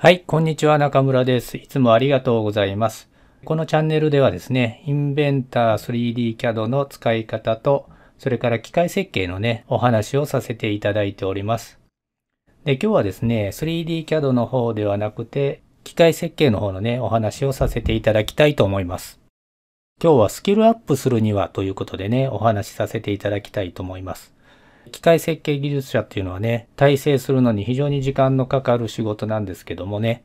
はい、こんにちは、中村です。いつもありがとうございます。このチャンネルではですね、インベンター 3D CAD の使い方と、それから機械設計のね、お話をさせていただいております。で、今日はですね、3D CAD の方ではなくて、機械設計の方のね、お話をさせていただきたいと思います。今日はスキルアップするにはということでね、お話しさせていただきたいと思います。機械設計技術者っていうのはね、体制するのに非常に時間のかかる仕事なんですけどもね、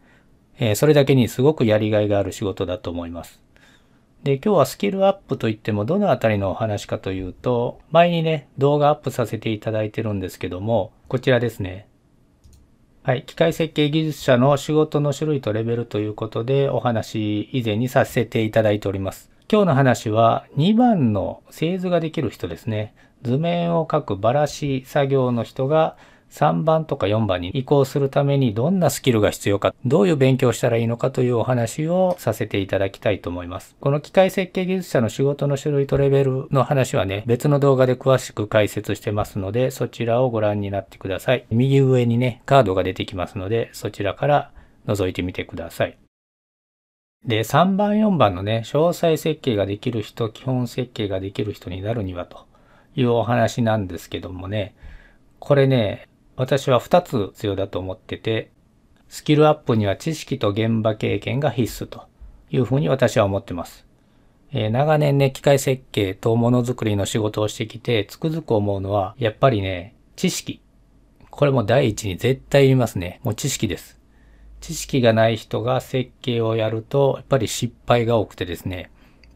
えそれだけにすごくやりがいがある仕事だと思います。で、今日はスキルアップといってもどのあたりのお話かというと、前にね、動画アップさせていただいてるんですけども、こちらですね。はい、機械設計技術者の仕事の種類とレベルということでお話以前にさせていただいております。今日の話は2番の製図ができる人ですね。図面を描くばらし作業の人が3番とか4番に移行するためにどんなスキルが必要か、どういう勉強したらいいのかというお話をさせていただきたいと思います。この機械設計技術者の仕事の種類とレベルの話はね、別の動画で詳しく解説してますので、そちらをご覧になってください。右上にね、カードが出てきますので、そちらから覗いてみてください。で、3番、4番のね、詳細設計ができる人、基本設計ができる人になるにはというお話なんですけどもね、これね、私は2つ必要だと思ってて、スキルアップには知識と現場経験が必須というふうに私は思ってます。えー、長年ね、機械設計とものづくりの仕事をしてきて、つくづく思うのは、やっぱりね、知識。これも第一に絶対言いますね。もう知識です。知識がない人が設計をやると、やっぱり失敗が多くてですね、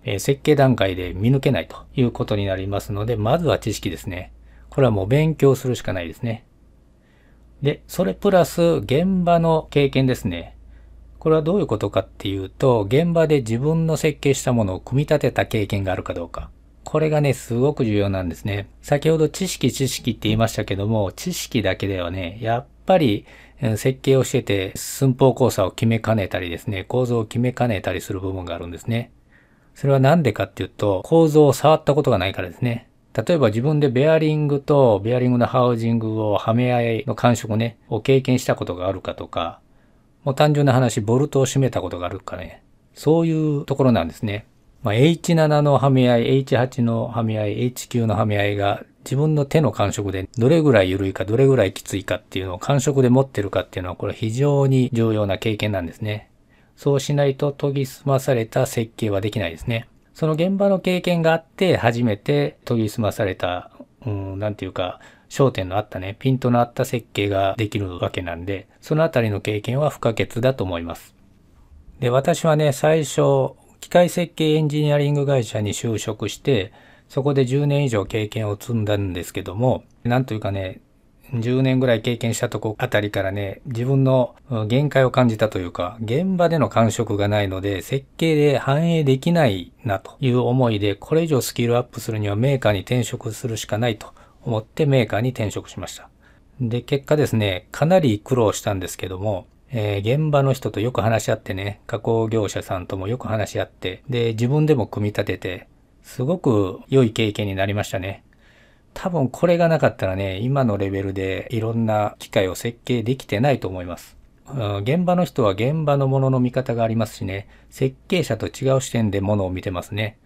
え設計段階で見抜けないということになりますので、まずは知識ですね。これはもう勉強するしかないですね。で、それプラス現場の経験ですね。これはどういうことかっていうと、現場で自分の設計したものを組み立てた経験があるかどうか。これがね、すごく重要なんですね。先ほど知識知識って言いましたけども、知識だけではね、やっぱり設計をしてて寸法交差を決めかねたりですね、構造を決めかねたりする部分があるんですね。それは何でかっていうと、構造を触ったことがないからですね。例えば自分でベアリングとベアリングのハウジングをはめ合いの感触ね、を経験したことがあるかとか、もう単純な話、ボルトを締めたことがあるかね。そういうところなんですね。まあ、H7 のはめ合い、H8 のはめ合い、H9 のはめ合いが自分の手の感触でどれぐらい緩いかどれぐらいきついかっていうのを感触で持ってるかっていうのはこれ非常に重要な経験なんですね。そうしないと研ぎ澄まされた設計はできないですね。その現場の経験があって初めて研ぎ澄まされた、うん、なんていうか、焦点のあったね、ピントのあった設計ができるわけなんで、そのあたりの経験は不可欠だと思います。で、私はね、最初、機械設計エンジニアリング会社に就職して、そこで10年以上経験を積んだんですけども、なんというかね、10年ぐらい経験したとこあたりからね、自分の限界を感じたというか、現場での感触がないので、設計で反映できないなという思いで、これ以上スキルアップするにはメーカーに転職するしかないと思ってメーカーに転職しました。で、結果ですね、かなり苦労したんですけども、えー、現場の人とよく話し合ってね、加工業者さんともよく話し合って、で、自分でも組み立てて、すごく良い経験になりましたね。多分これがなかったらね、今のレベルでいろんな機械を設計できてないと思います。現場の人は現場のものの見方がありますしね、設計者と違う視点でものを見てますね。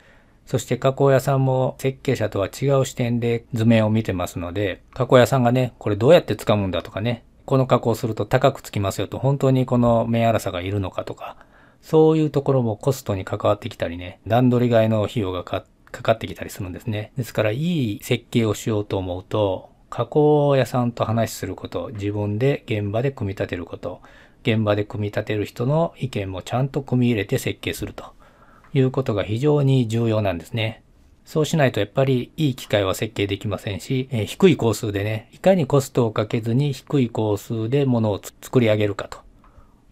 そして加工屋さんも設計者とは違う視点で図面を見てますので、加工屋さんがね、これどうやって掴むんだとかね、この加工すると高くつきますよと、本当にこの面粗さがいるのかとか、そういうところもコストに関わってきたりね、段取り替えの費用がかかかってきたりするんですね。ですから、いい設計をしようと思うと、加工屋さんと話すること、自分で現場で組み立てること、現場で組み立てる人の意見もちゃんと組み入れて設計するということが非常に重要なんですね。そうしないとやっぱりいい機械は設計できませんし、えー、低い工数でね、いかにコストをかけずに低い工数で物を作り上げるかと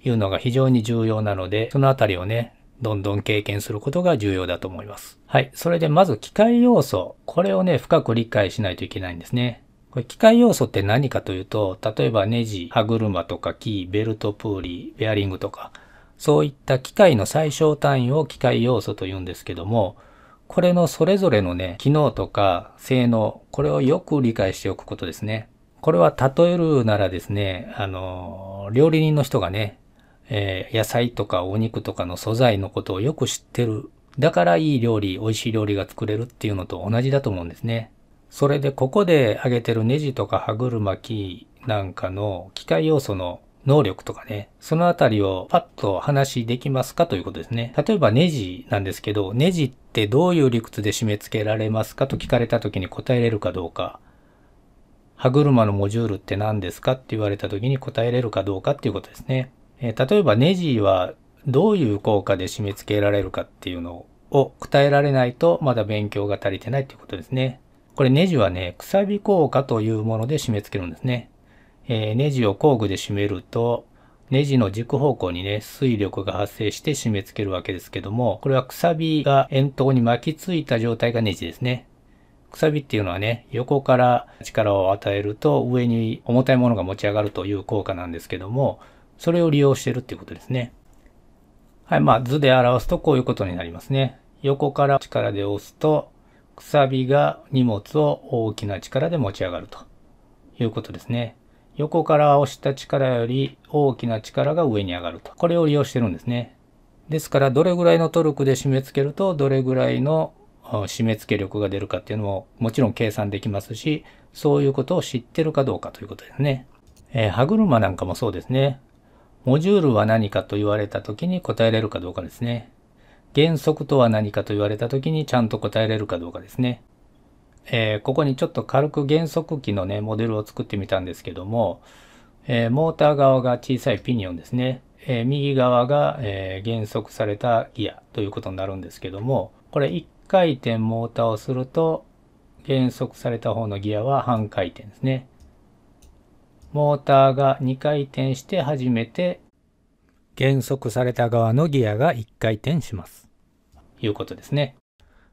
いうのが非常に重要なので、そのあたりをね、どんどん経験することが重要だと思います。はい。それでまず機械要素。これをね、深く理解しないといけないんですね。これ機械要素って何かというと、例えばネジ、歯車とかキー、ベルト、プーリー、ベアリングとか、そういった機械の最小単位を機械要素と言うんですけども、これのそれぞれのね、機能とか性能、これをよく理解しておくことですね。これは例えるならですね、あの、料理人の人がね、えー、野菜とかお肉とかの素材のことをよく知ってる。だからいい料理、美味しい料理が作れるっていうのと同じだと思うんですね。それでここで揚げてるネジとか歯車キーなんかの機械要素の能力とかね、そのあたりをパッと話できますかということですね。例えばネジなんですけど、ネジってどういう理屈で締め付けられますかと聞かれた時に答えれるかどうか。歯車のモジュールって何ですかって言われた時に答えれるかどうかっていうことですね。えー、例えばネジはどういう効果で締め付けられるかっていうのを答えられないとまだ勉強が足りてないっていうことですね。これネジはね、くさび効果というもので締め付けるんですね。えー、ネジを工具で締めると、ネジの軸方向にね、水力が発生して締め付けるわけですけども、これはくさびが円筒に巻きついた状態がネジですね。くさびっていうのはね、横から力を与えると上に重たいものが持ち上がるという効果なんですけども、それを利用してるっていうことですね。はい、まあ図で表すとこういうことになりますね。横から力で押すと、くさびが荷物を大きな力で持ち上がるということですね。横から押した力より大きな力が上に上がると。これを利用してるんですね。ですから、どれぐらいのトルクで締め付けると、どれぐらいの締め付け力が出るかっていうのももちろん計算できますし、そういうことを知ってるかどうかということですね。えー、歯車なんかもそうですね。モジュールは何かと言われた時に答えれるかどうかですね。原則とは何かと言われた時にちゃんと答えれるかどうかですね。えー、ここにちょっと軽く減速機のね、モデルを作ってみたんですけども、えー、モーター側が小さいピニオンですね。えー、右側が、え減速されたギアということになるんですけども、これ1回転モーターをすると、減速された方のギアは半回転ですね。モーターが2回転して初めて減速された側のギアが1回転します。いうことですね。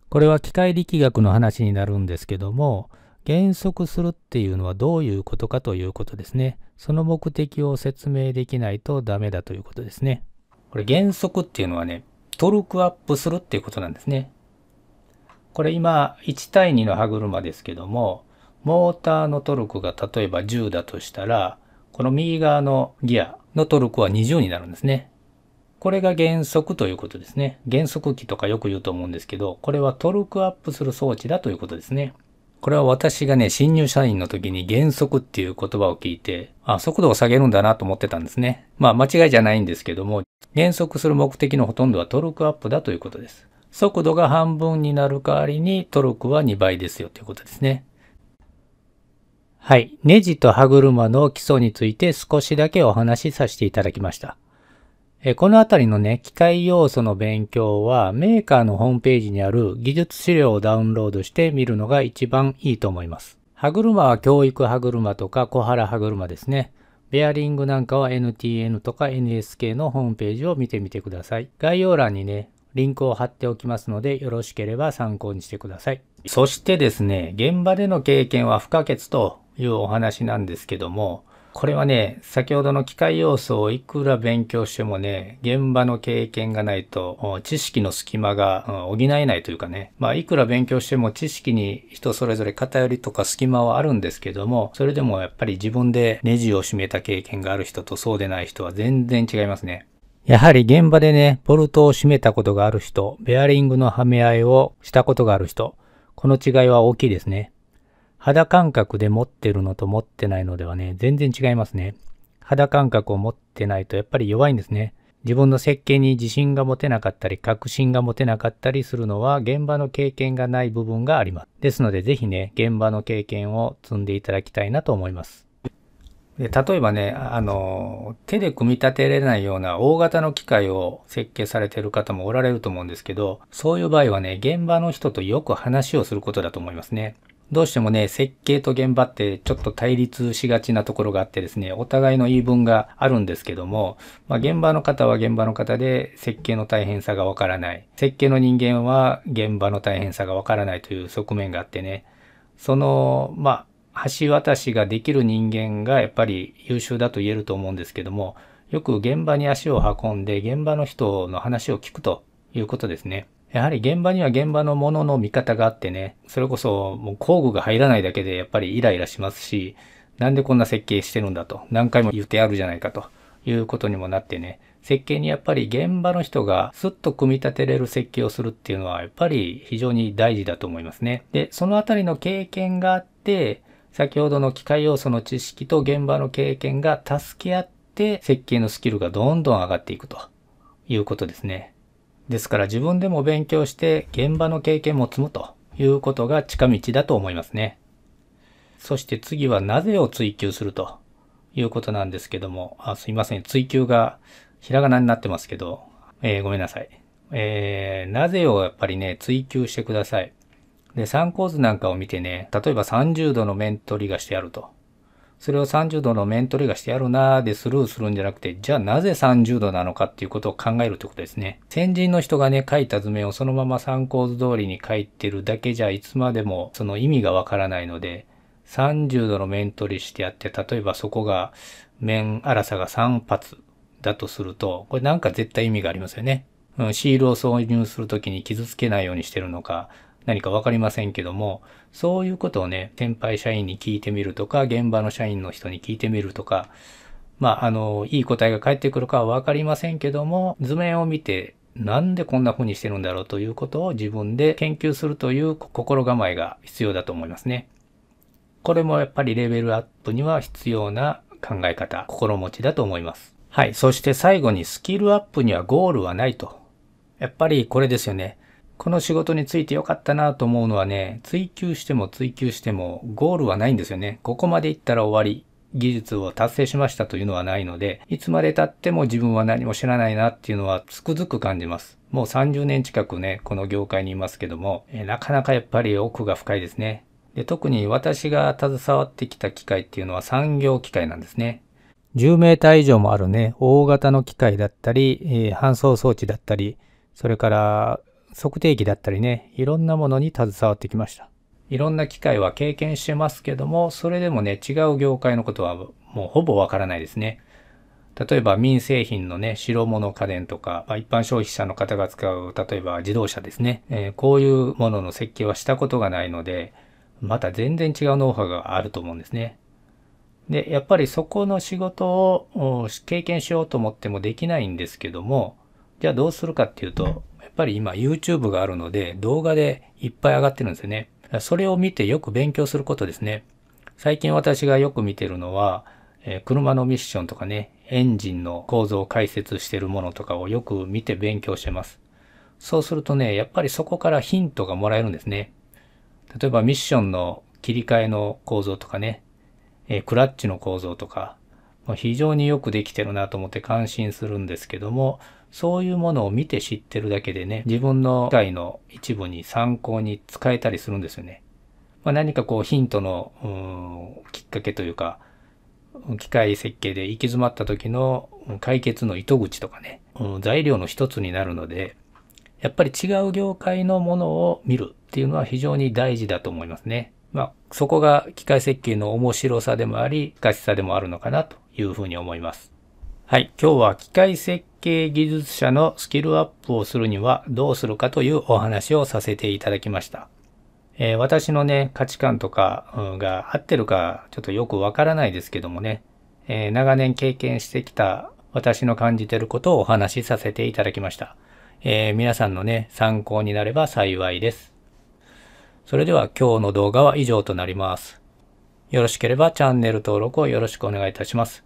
これは機械力学の話になるんですけども、減速するっていうのはどういうことかということですね。その目的を説明できないとダメだということですね。これ減速っていうのはね、トルクアップするっていうことなんですね。これ今1対2の歯車ですけども、モーターのトルクが例えば10だとしたら、この右側のギアのトルクは20になるんですね。これが減速ということですね。減速機とかよく言うと思うんですけど、これはトルクアップする装置だということですね。これは私がね、新入社員の時に減速っていう言葉を聞いて、あ、速度を下げるんだなと思ってたんですね。まあ間違いじゃないんですけども、減速する目的のほとんどはトルクアップだということです。速度が半分になる代わりにトルクは2倍ですよということですね。はい。ネジと歯車の基礎について少しだけお話しさせていただきました。えこのあたりのね、機械要素の勉強はメーカーのホームページにある技術資料をダウンロードして見るのが一番いいと思います。歯車は教育歯車とか小原歯車ですね。ベアリングなんかは NTN とか NSK のホームページを見てみてください。概要欄にね、リンクを貼っておきますので、よろしければ参考にしてください。そしてですね、現場での経験は不可欠というお話なんですけども、これはね、先ほどの機械要素をいくら勉強してもね、現場の経験がないと、知識の隙間が補えないというかね、まあ、いくら勉強しても知識に人それぞれ偏りとか隙間はあるんですけども、それでもやっぱり自分でネジを締めた経験がある人とそうでない人は全然違いますね。やはり現場でね、ボルトを締めたことがある人、ベアリングのはめ合いをしたことがある人、この違いは大きいですね。肌感覚で持ってるのと持ってないのではね、全然違いますね。肌感覚を持ってないとやっぱり弱いんですね。自分の設計に自信が持てなかったり、確信が持てなかったりするのは現場の経験がない部分があります。ですので、ぜひね、現場の経験を積んでいただきたいなと思います。で例えばね、あの、手で組み立てれないような大型の機械を設計されている方もおられると思うんですけど、そういう場合はね、現場の人とよく話をすることだと思いますね。どうしてもね、設計と現場ってちょっと対立しがちなところがあってですね、お互いの言い分があるんですけども、まあ、現場の方は現場の方で設計の大変さがわからない。設計の人間は現場の大変さがわからないという側面があってね、その、まあ、橋渡しができる人間がやっぱり優秀だと言えると思うんですけども、よく現場に足を運んで現場の人の話を聞くということですね。やはり現場には現場のものの見方があってね、それこそもう工具が入らないだけでやっぱりイライラしますし、なんでこんな設計してるんだと、何回も言ってあるじゃないかということにもなってね、設計にやっぱり現場の人がスッと組み立てれる設計をするっていうのはやっぱり非常に大事だと思いますね。で、そのあたりの経験があって、先ほどの機械要素の知識と現場の経験が助け合って設計のスキルがどんどん上がっていくということですね。ですから自分でも勉強して現場の経験も積むということが近道だと思いますね。そして次はなぜを追求するということなんですけども、あすいません。追求がひらがなになってますけど、えー、ごめんなさい。えー、なぜをやっぱりね、追求してください。で、参考図なんかを見てね、例えば30度の面取りがしてあると。それを30度の面取りがしてやるなーでスルーするんじゃなくて、じゃあなぜ30度なのかっていうことを考えるってことですね。先人の人がね、書いた図面をそのまま参考図通りに書いてるだけじゃいつまでもその意味がわからないので、30度の面取りしてやって、例えばそこが面粗さが3発だとすると、これなんか絶対意味がありますよね。うん、シールを挿入するときに傷つけないようにしてるのか、何かわかりませんけども、そういうことをね、先輩社員に聞いてみるとか、現場の社員の人に聞いてみるとか、まあ、あの、いい答えが返ってくるかはわかりませんけども、図面を見て、なんでこんな風にしてるんだろうということを自分で研究するという心構えが必要だと思いますね。これもやっぱりレベルアップには必要な考え方、心持ちだと思います。はい。そして最後にスキルアップにはゴールはないと。やっぱりこれですよね。この仕事についてよかったなと思うのはね、追求しても追求してもゴールはないんですよね。ここまで行ったら終わり。技術を達成しましたというのはないので、いつまで経っても自分は何も知らないなっていうのはつくづく感じます。もう30年近くね、この業界にいますけども、えなかなかやっぱり奥が深いですね。で特に私が携わってきた機械っていうのは産業機械なんですね。10メーター以上もあるね、大型の機械だったり、えー、搬送装置だったり、それから測定器だったりね、いろんなものに携わってきました。いろんな機械は経験してますけども、それでもね、違う業界のことはもうほぼわからないですね。例えば民製品のね、白物家電とか、まあ、一般消費者の方が使う、例えば自動車ですね、えー、こういうものの設計はしたことがないので、また全然違うノウハウがあると思うんですね。で、やっぱりそこの仕事を経験しようと思ってもできないんですけども、じゃあどうするかっていうと、ぱり今 YouTube があるので動画でいっぱい上がってるんですよね。それを見てよく勉強することですね。最近私がよく見てるのは、え車のミッションとかね、エンジンの構造を解説してるものとかをよく見て勉強してます。そうするとね、やっぱりそこからヒントがもらえるんですね。例えばミッションの切り替えの構造とかね、えクラッチの構造とか、非常によくできてるなと思って感心するんですけども、そういうものを見て知ってるだけでね、自分の機械の一部に参考に使えたりするんですよね。まあ、何かこうヒントの、きっかけというか、機械設計で行き詰まった時の解決の糸口とかね、材料の一つになるので、やっぱり違う業界のものを見るっていうのは非常に大事だと思いますね。まあ、そこが機械設計の面白さでもあり、難しさでもあるのかなというふうに思います。はい、今日は機械設計技術者のスキルアップをするにはどうするかというお話をさせていただきました。えー、私のね、価値観とかが合ってるかちょっとよくわからないですけどもね、えー、長年経験してきた私の感じてることをお話しさせていただきました。えー、皆さんのね、参考になれば幸いです。それでは今日の動画は以上となります。よろしければチャンネル登録をよろしくお願いいたします。